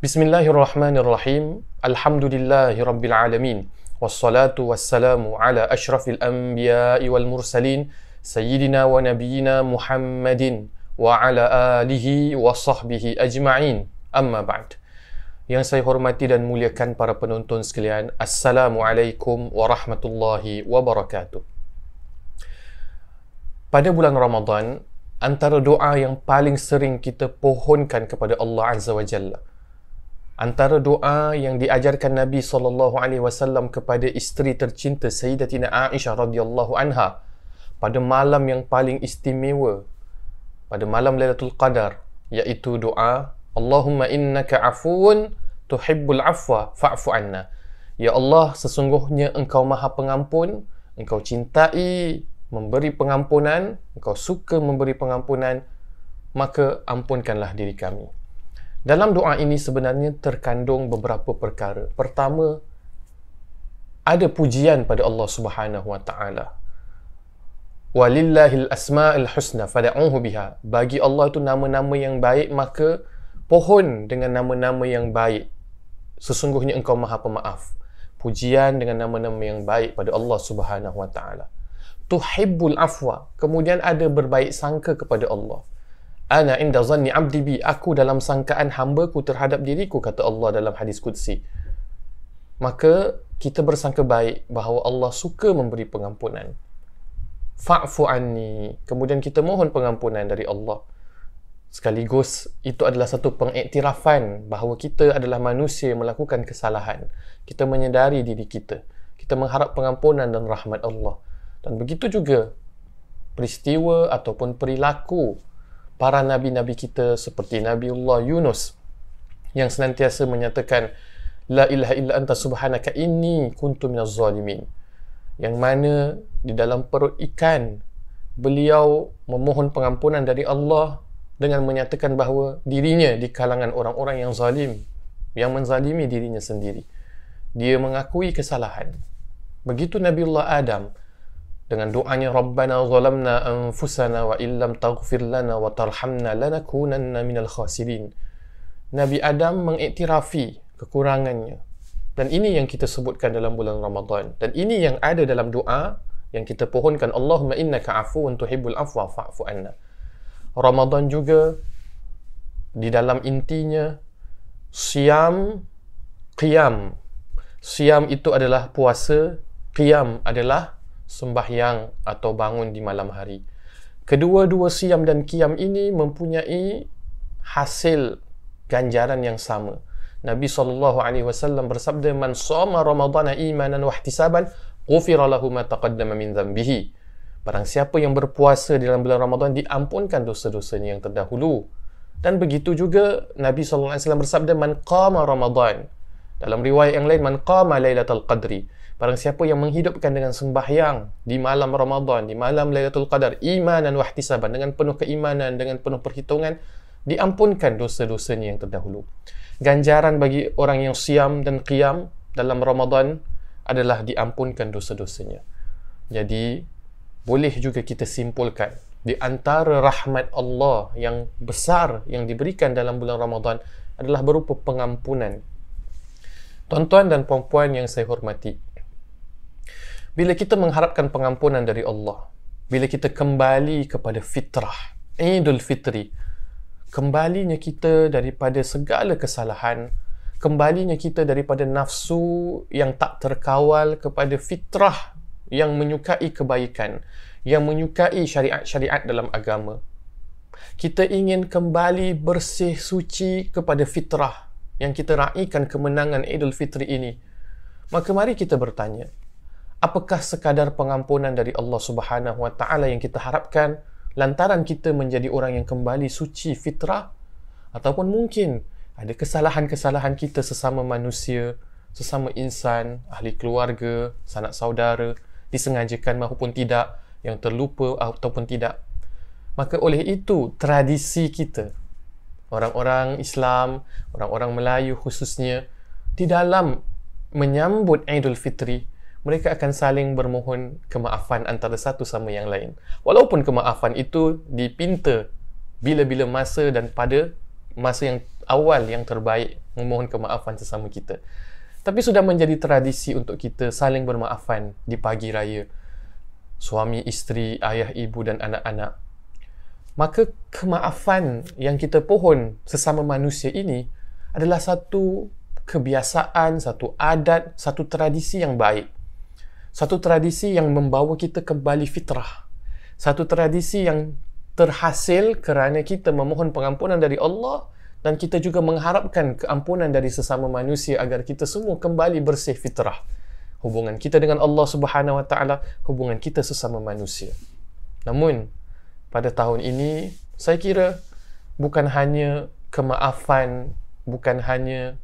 Bismillahirrahmanirrahim. Alhamdulillahirabbil alamin. Wassalatu wassalamu ala asyrafil anbiya'i wal mursalin sayyidina wa nabiyyina Muhammadin wa ala alihi wa sahbihi ajma'in. Amma ba'd. Yang saya hormati dan muliakan para penonton sekalian, assalamualaikum warahmatullahi wabarakatuh. Pada bulan Ramadhan, antara doa yang paling sering kita pohonkan kepada Allah Azza wa Jalla antara doa yang diajarkan Nabi sallallahu alaihi wasallam kepada isteri tercinta Sayyidatina Aisyah radhiyallahu anha pada malam yang paling istimewa pada malam Lailatul Qadar iaitu doa Allahumma innaka afuun tuhibbul afwa fa'fu anna ya Allah sesungguhnya engkau maha pengampun engkau cintai memberi pengampunan engkau suka memberi pengampunan maka ampunkanlah diri kami dalam doa ini sebenarnya terkandung beberapa perkara. Pertama, ada pujian pada Allah Subhanahu Wa Taala. Walillahil asmaul husna fad'uhu biha. Bagi Allah itu nama-nama yang baik maka pohon dengan nama-nama yang baik. Sesungguhnya engkau Maha Pemaaf. Pujian dengan nama-nama yang baik pada Allah Subhanahu Wa Taala. Tuhibbul afwa. Kemudian ada berbaik sangka kepada Allah. Ana inda zanni abdi bi aku dalam sangkaan hamba ku terhadap diriku kata Allah dalam hadis qudsi. Maka kita bersangka baik bahawa Allah suka memberi pengampunan. Fa'fu anni. Kemudian kita mohon pengampunan dari Allah. Sekaligus itu adalah satu pengiktirafan bahawa kita adalah manusia melakukan kesalahan. Kita menyedari diri kita. Kita mengharap pengampunan dan rahmat Allah. Dan begitu juga peristiwa ataupun perilaku para nabi-nabi kita seperti Nabi Allah Yunus yang senantiasa menyatakan la ilaha illa anta subhanaka inni kuntu minaz zalimin yang mana di dalam perut ikan beliau memohon pengampunan dari Allah dengan menyatakan bahawa dirinya di kalangan orang-orang yang zalim yang menzalimi dirinya sendiri dia mengakui kesalahan begitu Nabi Allah Adam dengan doanya Rabbana zalamna anfusana wa illam taghfir lana wa tarhamna lanakunanna minal khasirin. Nabi Adam mengiktirafi kekurangannya. Dan ini yang kita sebutkan dalam bulan Ramadan. Dan ini yang ada dalam doa yang kita pohonkan Allahumma innaka afuwun tuhibbul afwa fa'fu anna. Ramadan juga di dalam intinya siam qiyam. Siam itu adalah puasa, qiyam adalah sembahyang atau bangun di malam hari. Kedua-dua siam dan kiam ini mempunyai hasil ganjaran yang sama. Nabi saw bersabda man soma Ramadan imanan wa ihtisaban ghufira lahu ma taqaddama min zambihi". Barang siapa yang berpuasa di dalam bulan Ramadan diampunkan dosa-dosanya yang terdahulu. Dan begitu juga Nabi saw bersabda man qama Ramadan dalam riwayat yang lain, man qama laylatul qadri. Barang siapa yang menghidupkan dengan sembahyang di malam Ramadan, di malam Lailatul Qadar, imanan wahtisaban, dengan penuh keimanan, dengan penuh perhitungan, diampunkan dosa-dosanya yang terdahulu. Ganjaran bagi orang yang siam dan qiyam dalam Ramadan adalah diampunkan dosa-dosanya. Jadi, boleh juga kita simpulkan di antara rahmat Allah yang besar yang diberikan dalam bulan Ramadan adalah berupa pengampunan Tuan-tuan dan puan-puan yang saya hormati. Bila kita mengharapkan pengampunan dari Allah, bila kita kembali kepada fitrah, Idul Fitri, kembalinya kita daripada segala kesalahan, kembalinya kita daripada nafsu yang tak terkawal kepada fitrah yang menyukai kebaikan, yang menyukai syariat-syariat dalam agama. Kita ingin kembali bersih suci kepada fitrah yang kita raikan kemenangan Idul Fitri ini. Maka mari kita bertanya, apakah sekadar pengampunan dari Allah Subhanahu Wa Taala yang kita harapkan lantaran kita menjadi orang yang kembali suci fitrah ataupun mungkin ada kesalahan-kesalahan kita sesama manusia, sesama insan, ahli keluarga, sanak saudara disengajakan maupun tidak yang terlupa ataupun tidak. Maka oleh itu tradisi kita, orang-orang Islam, orang-orang Melayu khususnya di dalam menyambut Aidul Fitri, mereka akan saling bermohon kemaafan antara satu sama yang lain. Walaupun kemaafan itu dipinta bila-bila masa dan pada masa yang awal yang terbaik memohon kemaafan sesama kita. Tapi sudah menjadi tradisi untuk kita saling bermaafan di pagi raya. Suami, isteri, ayah, ibu dan anak-anak maka kemaafan yang kita pohon sesama manusia ini adalah satu kebiasaan, satu adat, satu tradisi yang baik. Satu tradisi yang membawa kita kembali fitrah. Satu tradisi yang terhasil kerana kita memohon pengampunan dari Allah dan kita juga mengharapkan keampunan dari sesama manusia agar kita semua kembali bersih fitrah. Hubungan kita dengan Allah Subhanahu Wa Taala, hubungan kita sesama manusia. Namun, pada tahun ini saya kira bukan hanya kemaafan bukan hanya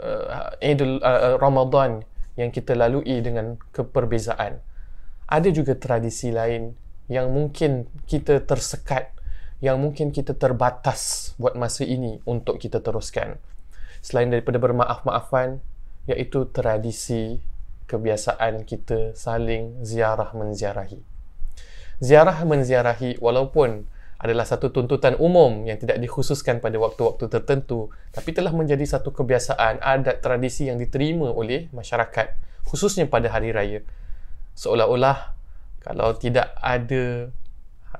uh, Idul uh, uh, Ramadan yang kita lalui dengan keperbezaan ada juga tradisi lain yang mungkin kita tersekat yang mungkin kita terbatas buat masa ini untuk kita teruskan selain daripada bermaaf-maafan iaitu tradisi kebiasaan kita saling ziarah menziarahi ziarah menziarahi walaupun adalah satu tuntutan umum yang tidak dikhususkan pada waktu-waktu tertentu tapi telah menjadi satu kebiasaan adat tradisi yang diterima oleh masyarakat khususnya pada hari raya seolah-olah kalau tidak ada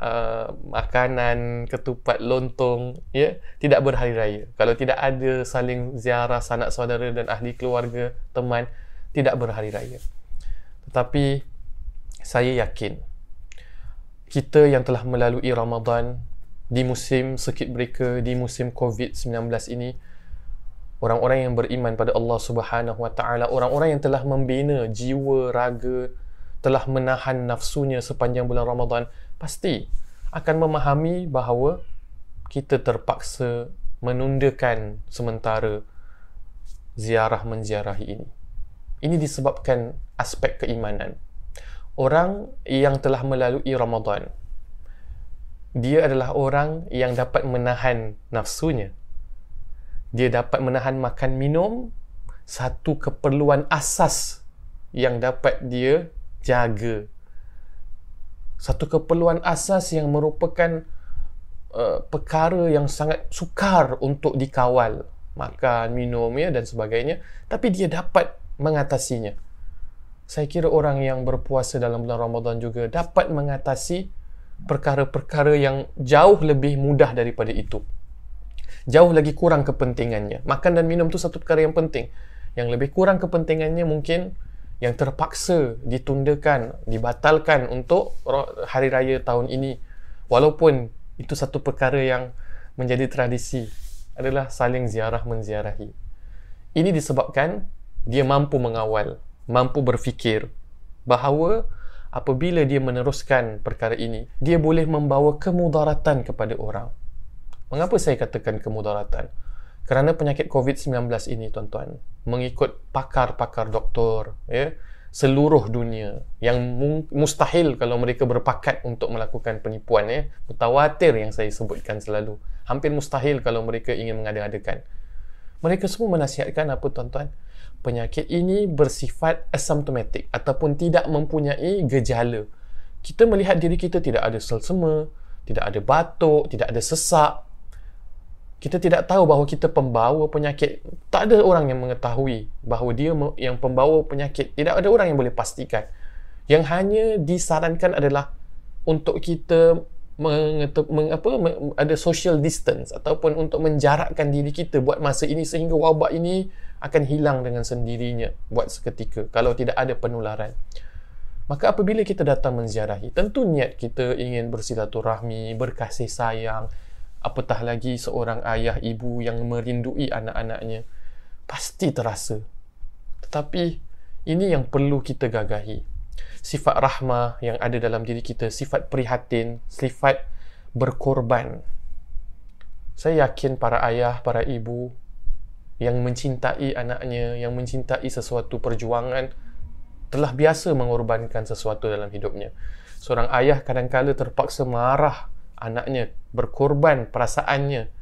uh, makanan ketupat lontong ya tidak berhari raya kalau tidak ada saling ziarah sanak saudara dan ahli keluarga teman tidak berhari raya tetapi saya yakin kita yang telah melalui Ramadan di musim circuit breaker, di musim COVID-19 ini, orang-orang yang beriman pada Allah Subhanahu Wa Taala, orang-orang yang telah membina jiwa, raga, telah menahan nafsunya sepanjang bulan Ramadan, pasti akan memahami bahawa kita terpaksa menundakan sementara ziarah menziarahi ini. Ini disebabkan aspek keimanan orang yang telah melalui Ramadan dia adalah orang yang dapat menahan nafsunya dia dapat menahan makan minum satu keperluan asas yang dapat dia jaga satu keperluan asas yang merupakan uh, perkara yang sangat sukar untuk dikawal makan minum ya dan sebagainya tapi dia dapat mengatasinya saya kira orang yang berpuasa dalam bulan Ramadan juga dapat mengatasi perkara-perkara yang jauh lebih mudah daripada itu. Jauh lagi kurang kepentingannya. Makan dan minum tu satu perkara yang penting. Yang lebih kurang kepentingannya mungkin yang terpaksa ditundakan, dibatalkan untuk hari raya tahun ini. Walaupun itu satu perkara yang menjadi tradisi adalah saling ziarah menziarahi. Ini disebabkan dia mampu mengawal mampu berfikir bahawa apabila dia meneruskan perkara ini, dia boleh membawa kemudaratan kepada orang. Mengapa saya katakan kemudaratan? Kerana penyakit COVID-19 ini, tuan-tuan, mengikut pakar-pakar doktor ya, seluruh dunia yang mustahil kalau mereka berpakat untuk melakukan penipuan. Ya. Mutawatir yang saya sebutkan selalu. Hampir mustahil kalau mereka ingin mengadakan. adakan mereka semua menasihatkan apa tuan-tuan penyakit ini bersifat asymptomatic ataupun tidak mempunyai gejala kita melihat diri kita tidak ada selsema tidak ada batuk, tidak ada sesak kita tidak tahu bahawa kita pembawa penyakit tak ada orang yang mengetahui bahawa dia yang pembawa penyakit tidak ada orang yang boleh pastikan yang hanya disarankan adalah untuk kita mengetuk, meng, apa, ada social distance ataupun untuk menjarakkan diri kita buat masa ini sehingga wabak ini akan hilang dengan sendirinya buat seketika kalau tidak ada penularan maka apabila kita datang menziarahi tentu niat kita ingin bersilaturahmi berkasih sayang apatah lagi seorang ayah ibu yang merindui anak-anaknya pasti terasa tetapi ini yang perlu kita gagahi sifat rahmah yang ada dalam diri kita, sifat prihatin, sifat berkorban. Saya yakin para ayah, para ibu yang mencintai anaknya, yang mencintai sesuatu perjuangan telah biasa mengorbankan sesuatu dalam hidupnya. Seorang ayah kadang kadangkala terpaksa marah anaknya, berkorban perasaannya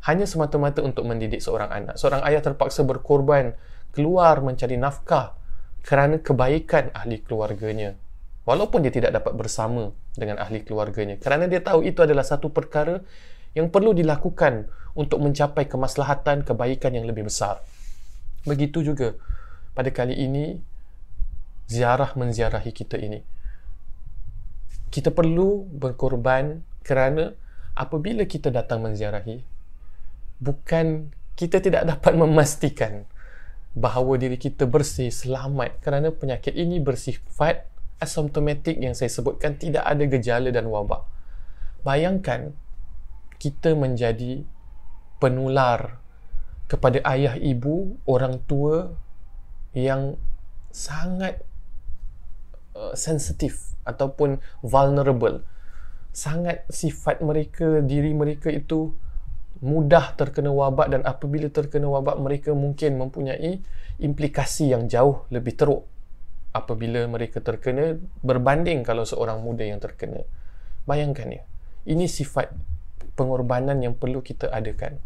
hanya semata-mata untuk mendidik seorang anak. Seorang ayah terpaksa berkorban keluar mencari nafkah kerana kebaikan ahli keluarganya walaupun dia tidak dapat bersama dengan ahli keluarganya kerana dia tahu itu adalah satu perkara yang perlu dilakukan untuk mencapai kemaslahatan kebaikan yang lebih besar begitu juga pada kali ini ziarah menziarahi kita ini kita perlu berkorban kerana apabila kita datang menziarahi bukan kita tidak dapat memastikan bahawa diri kita bersih, selamat kerana penyakit ini bersifat asymptomatic yang saya sebutkan tidak ada gejala dan wabak. Bayangkan kita menjadi penular kepada ayah ibu, orang tua yang sangat uh, sensitif ataupun vulnerable. Sangat sifat mereka, diri mereka itu mudah terkena wabak dan apabila terkena wabak mereka mungkin mempunyai implikasi yang jauh lebih teruk apabila mereka terkena berbanding kalau seorang muda yang terkena bayangkan ya ini sifat pengorbanan yang perlu kita adakan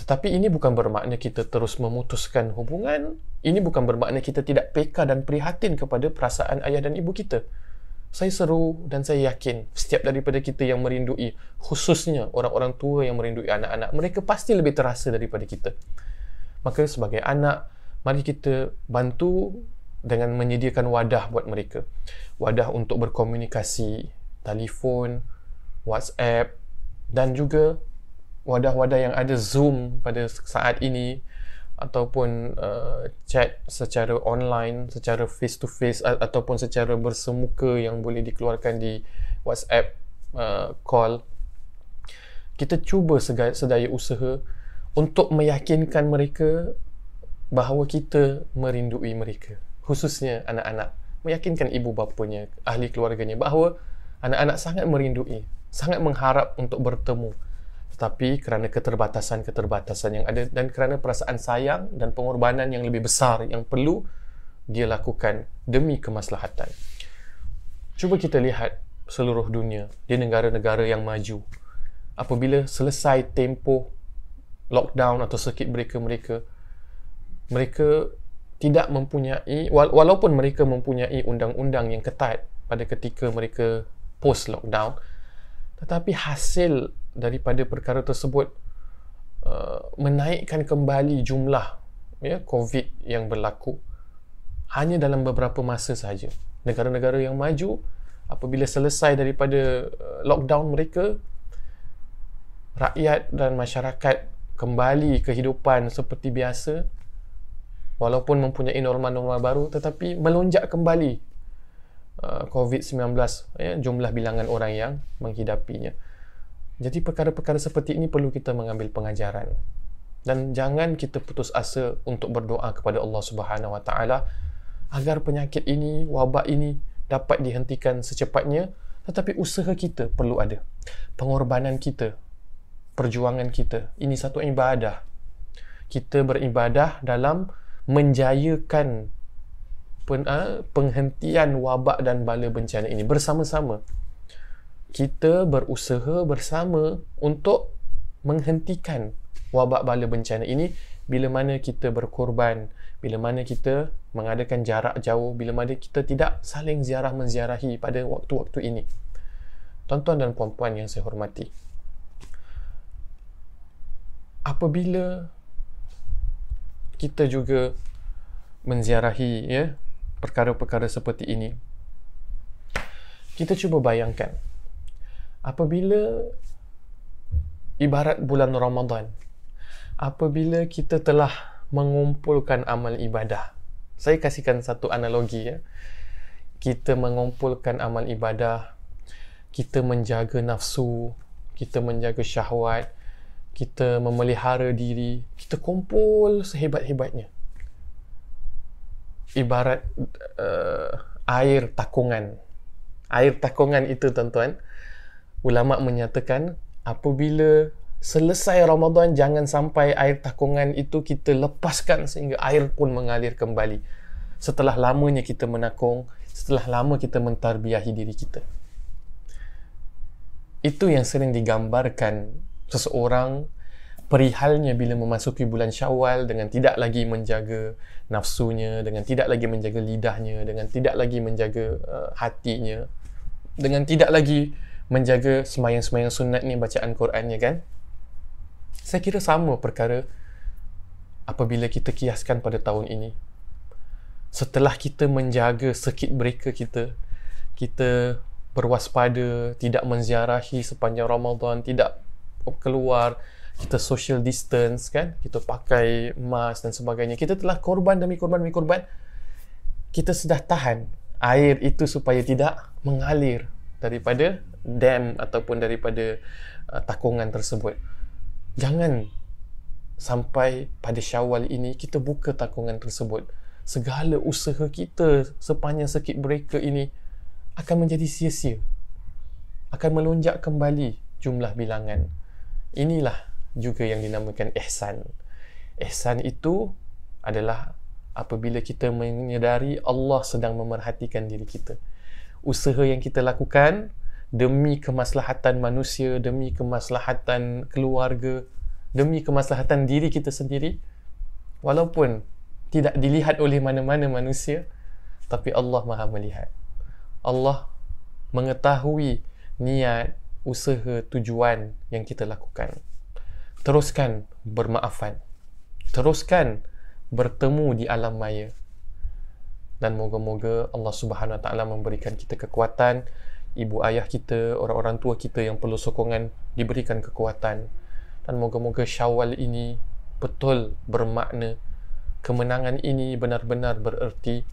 tetapi ini bukan bermakna kita terus memutuskan hubungan ini bukan bermakna kita tidak peka dan prihatin kepada perasaan ayah dan ibu kita saya seru dan saya yakin setiap daripada kita yang merindui khususnya orang-orang tua yang merindui anak-anak mereka pasti lebih terasa daripada kita maka sebagai anak mari kita bantu dengan menyediakan wadah buat mereka wadah untuk berkomunikasi telefon WhatsApp dan juga wadah-wadah yang ada Zoom pada saat ini ataupun uh, chat secara online, secara face to face ataupun secara bersemuka yang boleh dikeluarkan di WhatsApp uh, call. Kita cuba sedaya usaha untuk meyakinkan mereka bahawa kita merindui mereka, khususnya anak-anak. Meyakinkan ibu bapanya, ahli keluarganya bahawa anak-anak sangat merindui, sangat mengharap untuk bertemu tapi kerana keterbatasan-keterbatasan yang ada dan kerana perasaan sayang dan pengorbanan yang lebih besar yang perlu dia lakukan demi kemaslahatan. Cuba kita lihat seluruh dunia, di negara-negara yang maju. Apabila selesai tempoh lockdown atau circuit breaker mereka, mereka tidak mempunyai walaupun mereka mempunyai undang-undang yang ketat pada ketika mereka post lockdown tetapi hasil daripada perkara tersebut uh, menaikkan kembali jumlah ya covid yang berlaku hanya dalam beberapa masa sahaja negara-negara yang maju apabila selesai daripada uh, lockdown mereka rakyat dan masyarakat kembali kehidupan seperti biasa walaupun mempunyai norma-norma baru tetapi melonjak kembali uh, covid-19 ya jumlah bilangan orang yang menghidapinya jadi perkara-perkara seperti ini perlu kita mengambil pengajaran. Dan jangan kita putus asa untuk berdoa kepada Allah Subhanahu Wa Taala agar penyakit ini, wabak ini dapat dihentikan secepatnya. Tetapi usaha kita perlu ada. Pengorbanan kita, perjuangan kita, ini satu ibadah. Kita beribadah dalam menjayakan ah, penghentian wabak dan bala bencana ini bersama-sama kita berusaha bersama untuk menghentikan wabak bala bencana ini bila mana kita berkorban, bila mana kita mengadakan jarak jauh, bila mana kita tidak saling ziarah-menziarahi pada waktu-waktu ini. Tuan-tuan dan puan-puan yang saya hormati. Apabila kita juga menziarahi ya perkara-perkara seperti ini. Kita cuba bayangkan apabila ibarat bulan Ramadan apabila kita telah mengumpulkan amal ibadah saya kasihkan satu analogi ya kita mengumpulkan amal ibadah kita menjaga nafsu kita menjaga syahwat kita memelihara diri kita kumpul sehebat-hebatnya ibarat uh, air takungan air takungan itu tuan-tuan ulama menyatakan apabila selesai Ramadan jangan sampai air takungan itu kita lepaskan sehingga air pun mengalir kembali setelah lamanya kita menakung setelah lama kita mentarbiahi diri kita itu yang sering digambarkan seseorang perihalnya bila memasuki bulan syawal dengan tidak lagi menjaga nafsunya dengan tidak lagi menjaga lidahnya dengan tidak lagi menjaga uh, hatinya dengan tidak lagi menjaga semayang-semayang sunat ni bacaan Quran ni kan saya kira sama perkara apabila kita kiaskan pada tahun ini setelah kita menjaga circuit breaker kita kita berwaspada tidak menziarahi sepanjang Ramadan tidak keluar kita social distance kan kita pakai mask dan sebagainya kita telah korban demi korban demi korban kita sudah tahan air itu supaya tidak mengalir daripada dam ataupun daripada uh, takungan tersebut. Jangan sampai pada Syawal ini kita buka takungan tersebut. Segala usaha kita sepanjang sakit mereka ini akan menjadi sia-sia. Akan melonjak kembali jumlah bilangan. Inilah juga yang dinamakan ihsan. Ihsan itu adalah apabila kita menyedari Allah sedang memerhatikan diri kita usaha yang kita lakukan demi kemaslahatan manusia, demi kemaslahatan keluarga, demi kemaslahatan diri kita sendiri walaupun tidak dilihat oleh mana-mana manusia tapi Allah Maha melihat. Allah mengetahui niat, usaha, tujuan yang kita lakukan. Teruskan bermaafan. Teruskan bertemu di alam maya dan moga-moga Allah Subhanahu Wa Taala memberikan kita kekuatan ibu ayah kita orang-orang tua kita yang perlu sokongan diberikan kekuatan dan moga-moga Syawal ini betul bermakna kemenangan ini benar-benar bererti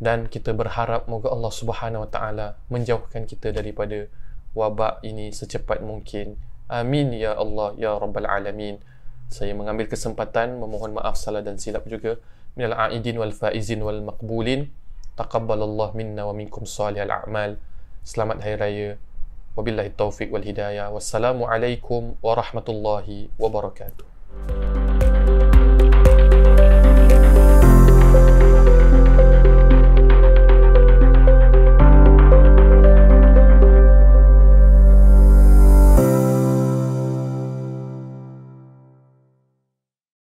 dan kita berharap moga Allah Subhanahu Wa Taala menjauhkan kita daripada wabak ini secepat mungkin amin ya Allah ya rabbal alamin saya mengambil kesempatan memohon maaf salah dan silap juga من العائدين والفائزين والمقبولين تقبل الله منا ومنكم صالح الأعمال Selamat Hari Raya Wabillahi taufiq wal hidayah Wassalamualaikum warahmatullahi wabarakatuh